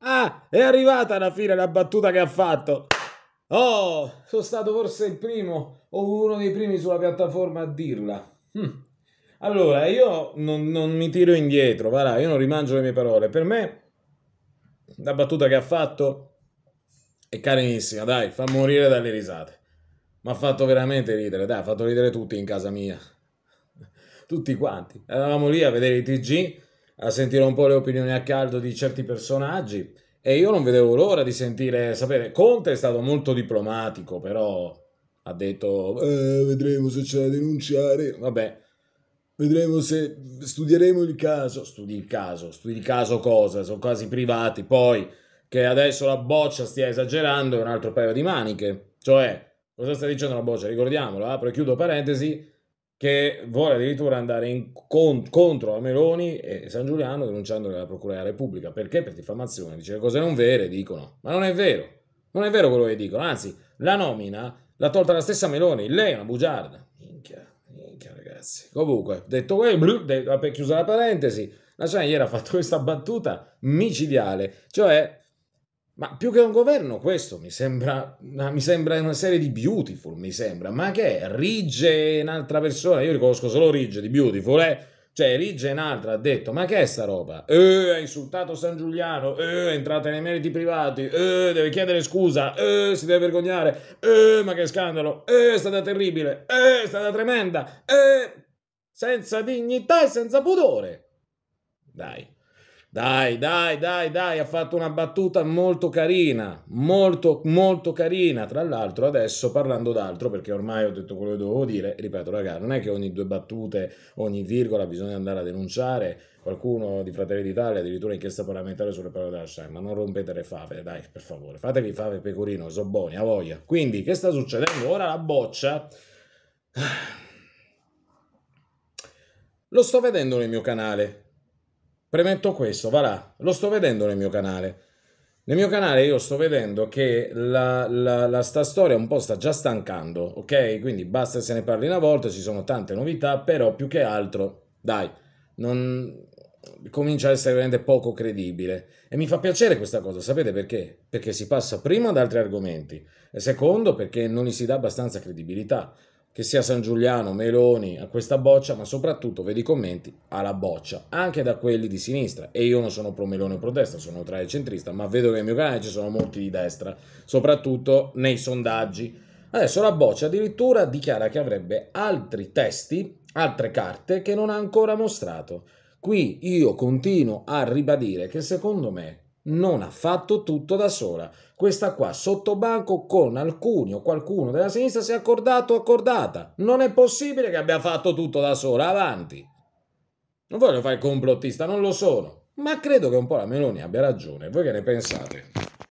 Ah, è arrivata alla fine la battuta che ha fatto. Oh, sono stato forse il primo o uno dei primi sulla piattaforma a dirla. Hm. Allora, io non, non, mi tiro indietro, varà, io non rimangio le mie parole. Per me la battuta che ha fatto è carinissima, dai, fa morire dalle risate. Mi ha fatto veramente ridere, dai, ha fatto ridere tutti in casa mia. Tutti quanti. Eravamo lì a vedere i TG a sentire un po' le opinioni a caldo di certi personaggi e io non vedevo l'ora di sentire, sapere, Conte è stato molto diplomatico, però ha detto eh, vedremo se c'è da denunciare, vabbè, vedremo se studieremo il caso, studi il caso, studi il caso cosa, sono quasi privati, poi che adesso la boccia stia esagerando è un altro paio di maniche, cioè cosa sta dicendo la boccia? Ricordiamolo, apro e chiudo parentesi, che vuole addirittura andare in con, contro a Meloni e San Giuliano denunciandole alla Procura della Repubblica. Perché? Per diffamazione. Dice cose non vere, dicono. Ma non è vero. Non è vero quello che dicono. Anzi, la nomina l'ha tolta la stessa Meloni. Lei è una bugiarda. Minchia, minchia ragazzi. Comunque, detto quello, chiusa la parentesi, la Chan ieri ha fatto questa battuta micidiale. Cioè, ma più che un governo, questo mi sembra, mi sembra una serie di Beautiful, mi sembra. Ma che è? Ridge è un'altra persona, io riconosco solo Ridge di Beautiful, eh? Cioè, Ridge è un'altra, ha detto, ma che è sta roba? Eh, ha insultato San Giuliano, eh, è entrata nei meriti privati, eh, deve chiedere scusa, eh, si deve vergognare, eh, ma che scandalo, eh, è stata terribile, eh, è stata tremenda, eh, senza dignità e senza pudore. Dai. Dai, dai, dai, dai, ha fatto una battuta molto carina, molto, molto carina. Tra l'altro adesso parlando d'altro, perché ormai ho detto quello che dovevo dire, ripeto ragazzi, non è che ogni due battute, ogni virgola bisogna andare a denunciare qualcuno di Fratelli d'Italia, addirittura inchiesta parlamentare sulle parole della d'Alzheimer, ma non rompete le fave, dai, per favore, fatevi fave pecorino, so buoni, a voglia. Quindi, che sta succedendo? Ora la boccia... Ah. Lo sto vedendo nel mio canale, premetto questo, va là, lo sto vedendo nel mio canale. Nel mio canale io sto vedendo che la, la, la, sta storia un po' sta già stancando, ok? Quindi basta se ne parli una volta, ci sono tante novità, però più che altro, dai, non... comincia ad essere veramente poco credibile. E mi fa piacere questa cosa, sapete perché? Perché si passa prima ad altri argomenti e secondo perché non gli si dà abbastanza credibilità che sia San Giuliano, Meloni, a questa boccia, ma soprattutto, vedi i commenti, alla boccia, anche da quelli di sinistra. E io non sono pro Meloni o pro destra, sono tra i centrista, ma vedo che nel mio canale ci sono molti di destra, soprattutto nei sondaggi. Adesso la boccia addirittura dichiara che avrebbe altri testi, altre carte che non ha ancora mostrato. Qui io continuo a ribadire che secondo me non ha fatto tutto da sola. Questa qua sottobanco con alcuni o qualcuno della sinistra si è accordato o accordata. Non è possibile che abbia fatto tutto da sola, avanti. Non voglio fare complottista, non lo sono. Ma credo che un po' la Meloni abbia ragione. Voi che ne pensate?